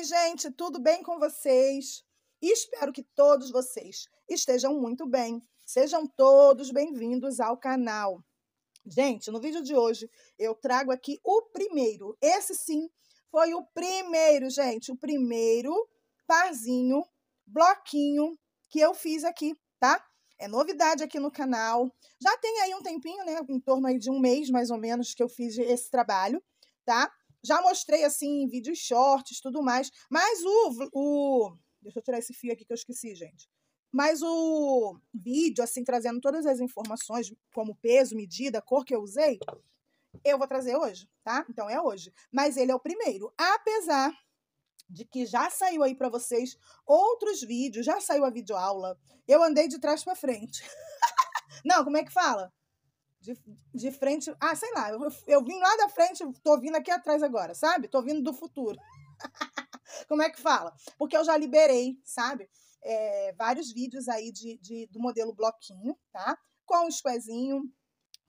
Oi, gente, tudo bem com vocês? Espero que todos vocês estejam muito bem. Sejam todos bem-vindos ao canal. Gente, no vídeo de hoje eu trago aqui o primeiro. Esse sim foi o primeiro, gente, o primeiro parzinho, bloquinho que eu fiz aqui, tá? É novidade aqui no canal. Já tem aí um tempinho, né? Em torno aí de um mês, mais ou menos, que eu fiz esse trabalho, tá? já mostrei assim em vídeos shorts, tudo mais. Mas o, o. Deixa eu tirar esse fio aqui que eu esqueci, gente. Mas o vídeo, assim, trazendo todas as informações, como peso, medida, cor que eu usei, eu vou trazer hoje, tá? Então é hoje. Mas ele é o primeiro. Apesar de que já saiu aí para vocês outros vídeos, já saiu a videoaula. Eu andei de trás para frente. Não, como é que fala? de, de frente. Ah, sei lá, eu, eu vim lá da frente, tô vindo aqui atrás agora, sabe? Tô vindo do futuro. Como é que fala? Porque eu já liberei, sabe? É, vários vídeos aí de, de, do modelo bloquinho, tá? Com um squarezinho,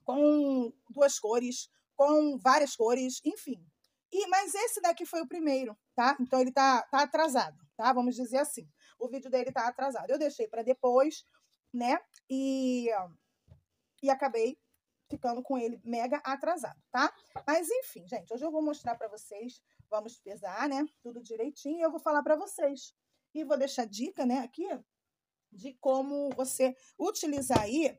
com duas cores, com várias cores, enfim. E, mas esse daqui foi o primeiro, tá? Então ele tá, tá atrasado, tá? Vamos dizer assim. O vídeo dele tá atrasado. Eu deixei para depois, né? E, e acabei ficando com ele mega atrasado, tá? Mas enfim, gente, hoje eu vou mostrar para vocês, vamos pesar, né, tudo direitinho e eu vou falar para vocês. E vou deixar dica, né, aqui de como você utilizar aí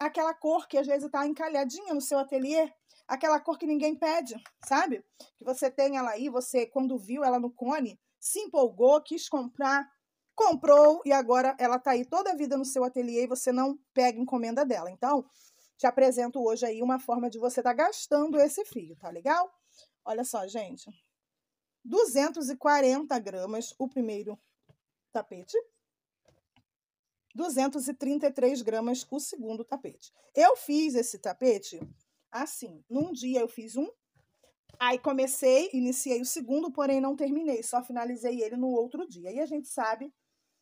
aquela cor que às vezes tá encalhadinha no seu ateliê, aquela cor que ninguém pede, sabe? Que você tem ela aí, você quando viu ela no cone, se empolgou, quis comprar, comprou e agora ela tá aí toda a vida no seu ateliê e você não pega encomenda dela. Então, te apresento hoje aí uma forma de você estar tá gastando esse fio, tá legal? Olha só, gente. 240 gramas o primeiro tapete. 233 gramas o segundo tapete. Eu fiz esse tapete assim. Num dia eu fiz um, aí comecei, iniciei o segundo, porém não terminei, só finalizei ele no outro dia. E a gente sabe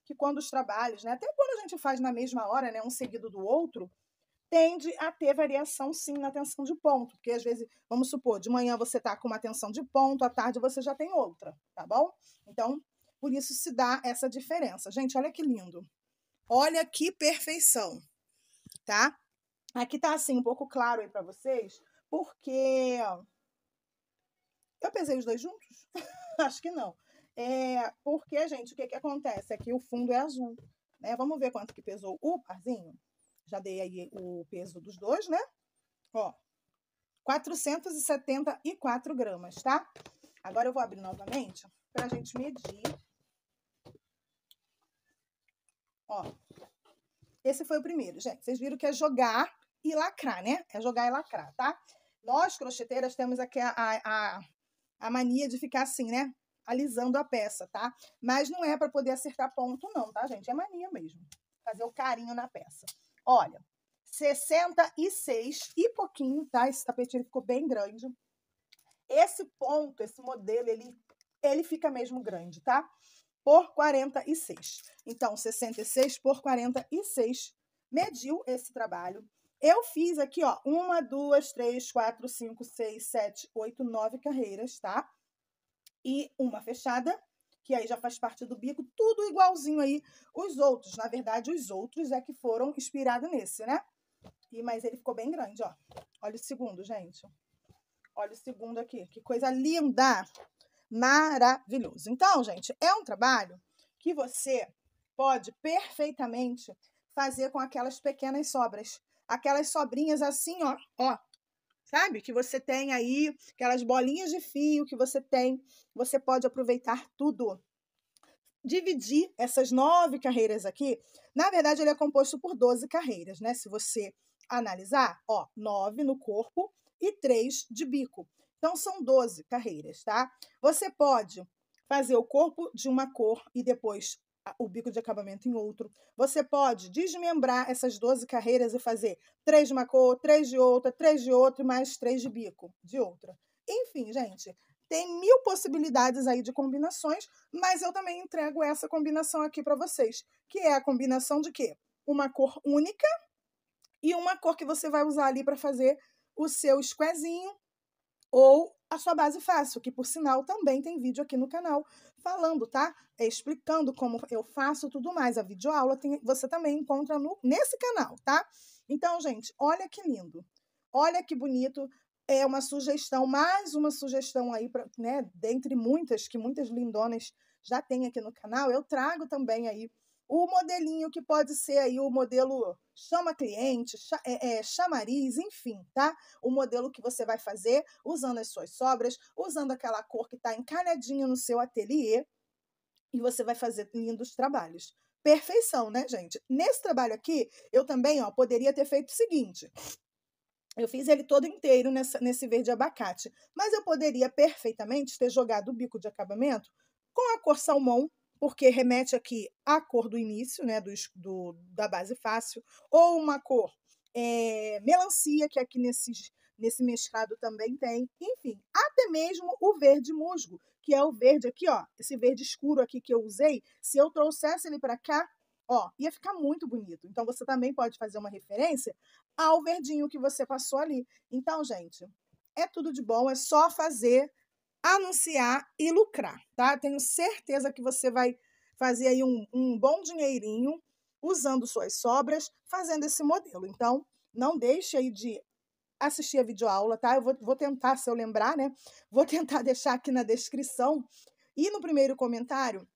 que quando os trabalhos, né, até quando a gente faz na mesma hora, né, um seguido do outro, tende a ter variação sim na tensão de ponto, porque às vezes, vamos supor, de manhã você está com uma tensão de ponto, à tarde você já tem outra, tá bom? Então, por isso se dá essa diferença. Gente, olha que lindo. Olha que perfeição, tá? Aqui tá assim um pouco claro aí para vocês, porque eu pesei os dois juntos? Acho que não. É, porque, gente, o que que acontece? Aqui é o fundo é azul, né? Vamos ver quanto que pesou o parzinho? já dei aí o peso dos dois, né? Ó, 474 gramas, tá? Agora eu vou abrir novamente pra gente medir. Ó, esse foi o primeiro, gente. Vocês viram que é jogar e lacrar, né? É jogar e lacrar, tá? Nós, crocheteiras, temos aqui a, a, a mania de ficar assim, né? Alisando a peça, tá? Mas não é para poder acertar ponto, não, tá, gente? É mania mesmo. Fazer o carinho na peça. Olha, 66 e pouquinho, tá? Esse tapete ele ficou bem grande. Esse ponto, esse modelo, ele, ele fica mesmo grande, tá? Por 46. Então, 66 por 46 mediu esse trabalho. Eu fiz aqui, ó, uma, duas, três, quatro, cinco, seis, sete, oito, nove carreiras, tá? E uma fechada que aí já faz parte do bico, tudo igualzinho aí os outros. Na verdade, os outros é que foram inspirados nesse, né? E, mas ele ficou bem grande, ó. Olha o segundo, gente. Olha o segundo aqui. Que coisa linda! Maravilhoso. Então, gente, é um trabalho que você pode perfeitamente fazer com aquelas pequenas sobras. Aquelas sobrinhas assim, ó, ó, sabe? Que você tem aí aquelas bolinhas de fio que você tem, você pode aproveitar tudo. Dividir essas nove carreiras aqui, na verdade, ele é composto por 12 carreiras, né? Se você analisar, ó, nove no corpo e três de bico. Então, são 12 carreiras, tá? Você pode fazer o corpo de uma cor e depois o bico de acabamento em outro. Você pode desmembrar essas 12 carreiras e fazer três de uma cor, três de outra, três de outra e mais três de bico de outra. Enfim, gente, tem mil possibilidades aí de combinações, mas eu também entrego essa combinação aqui para vocês, que é a combinação de quê? Uma cor única e uma cor que você vai usar ali para fazer o seu squarezinho ou a sua base fácil, que por sinal também tem vídeo aqui no canal falando, tá? É, explicando como eu faço tudo mais. A videoaula tem, você também encontra no, nesse canal, tá? Então, gente, olha que lindo. Olha que bonito. É uma sugestão, mais uma sugestão aí, pra, né? Dentre muitas, que muitas lindonas já têm aqui no canal, eu trago também aí o modelinho que pode ser aí o modelo chama cliente, é, é, chamariz, enfim, tá? O modelo que você vai fazer usando as suas sobras, usando aquela cor que está encalhadinha no seu ateliê e você vai fazer lindos trabalhos. Perfeição, né, gente? Nesse trabalho aqui, eu também ó, poderia ter feito o seguinte. Eu fiz ele todo inteiro nessa, nesse verde abacate, mas eu poderia perfeitamente ter jogado o bico de acabamento com a cor salmão porque remete aqui à cor do início, né, do, do da base fácil, ou uma cor é, melancia, que aqui nesse nesse mesclado também tem, enfim, até mesmo o verde musgo, que é o verde aqui, ó, esse verde escuro aqui que eu usei, se eu trouxesse ele para cá, ó, ia ficar muito bonito. Então você também pode fazer uma referência ao verdinho que você passou ali. Então, gente, é tudo de bom, é só fazer anunciar e lucrar, tá? Tenho certeza que você vai fazer aí um, um bom dinheirinho usando suas sobras, fazendo esse modelo. Então, não deixe aí de assistir a videoaula, tá? Eu vou, vou tentar, se eu lembrar, né? Vou tentar deixar aqui na descrição e no primeiro comentário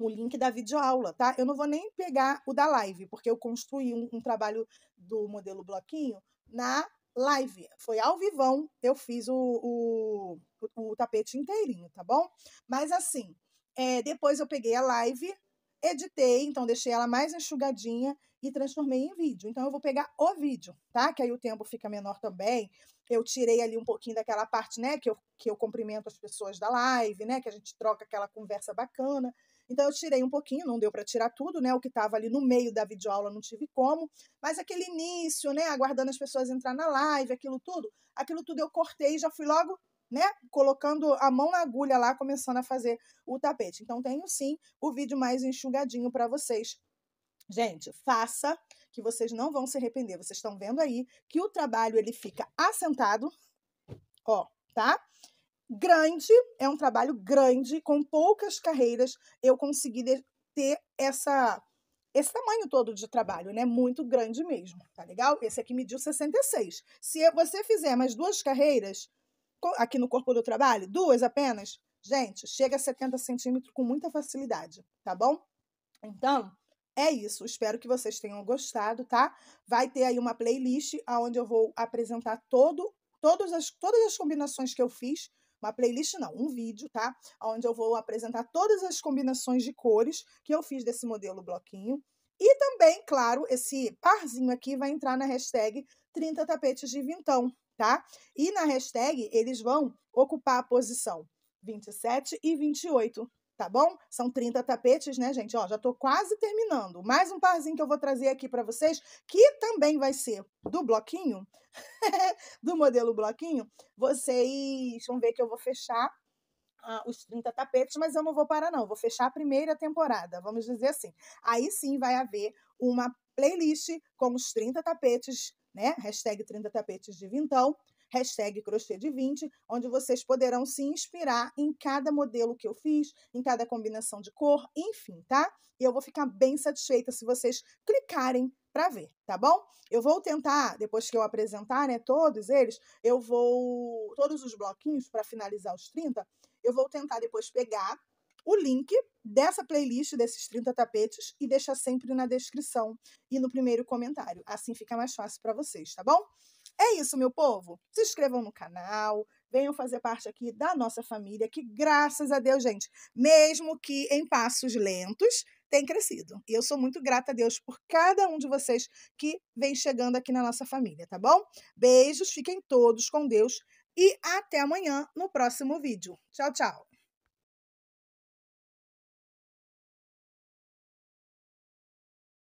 o link da videoaula, tá? Eu não vou nem pegar o da live, porque eu construí um, um trabalho do modelo bloquinho na live. Foi ao vivão, eu fiz o, o, o tapete inteirinho, tá bom? Mas assim, é, depois eu peguei a live, editei, então deixei ela mais enxugadinha e transformei em vídeo. Então eu vou pegar o vídeo, tá? Que aí o tempo fica menor também. Eu tirei ali um pouquinho daquela parte, né, que eu, que eu cumprimento as pessoas da live, né, que a gente troca aquela conversa bacana. Então eu tirei um pouquinho, não deu para tirar tudo, né? O que estava ali no meio da videoaula não tive como, mas aquele início, né, aguardando as pessoas entrar na live, aquilo tudo, aquilo tudo eu cortei e já fui logo né, colocando a mão na agulha lá, começando a fazer o tapete. Então, tenho sim o vídeo mais enxugadinho para vocês. Gente, faça que vocês não vão se arrepender. Vocês estão vendo aí que o trabalho ele fica assentado, ó, tá? grande, é um trabalho grande, com poucas carreiras eu consegui ter essa esse tamanho todo de trabalho, né? Muito grande mesmo, tá legal? Esse aqui mediu 66. Se você fizer mais duas carreiras aqui no corpo do trabalho, duas apenas, gente, chega a 70 centímetros com muita facilidade, tá bom? Então, é isso. Espero que vocês tenham gostado, tá? Vai ter aí uma playlist onde eu vou apresentar todo, todas, as, todas as combinações que eu fiz uma playlist não, um vídeo, tá? Onde eu vou apresentar todas as combinações de cores que eu fiz desse modelo bloquinho. E também, claro, esse parzinho aqui vai entrar na hashtag 30 tapetes de vintão, tá? E na hashtag eles vão ocupar a posição 27 e 28 tá bom? São 30 tapetes, né, gente? Ó, já tô quase terminando. Mais um parzinho que eu vou trazer aqui para vocês, que também vai ser do bloquinho, do modelo bloquinho. Vocês vão ver que eu vou fechar ah, os 30 tapetes, mas eu não vou parar não, vou fechar a primeira temporada, vamos dizer assim. Aí sim vai haver uma playlist com os 30 tapetes, né? Hashtag 30 tapetes de vintão, hashtag crochê de 20, onde vocês poderão se inspirar em cada modelo que eu fiz, em cada combinação de cor, enfim, tá? E eu vou ficar bem satisfeita se vocês clicarem para ver, tá bom? Eu vou tentar, depois que eu apresentar, né, todos eles, eu vou todos os bloquinhos para finalizar os 30, eu vou tentar depois pegar o link dessa playlist desses 30 tapetes e deixar sempre na descrição e no primeiro comentário. Assim fica mais fácil para vocês, tá bom? É isso, meu povo. Se inscrevam no canal, venham fazer parte aqui da nossa família, que graças a Deus, gente, mesmo que em passos lentos, tem crescido. E eu sou muito grata a Deus por cada um de vocês que vem chegando aqui na nossa família, tá bom? Beijos, fiquem todos com Deus e até amanhã no próximo vídeo. Tchau, tchau.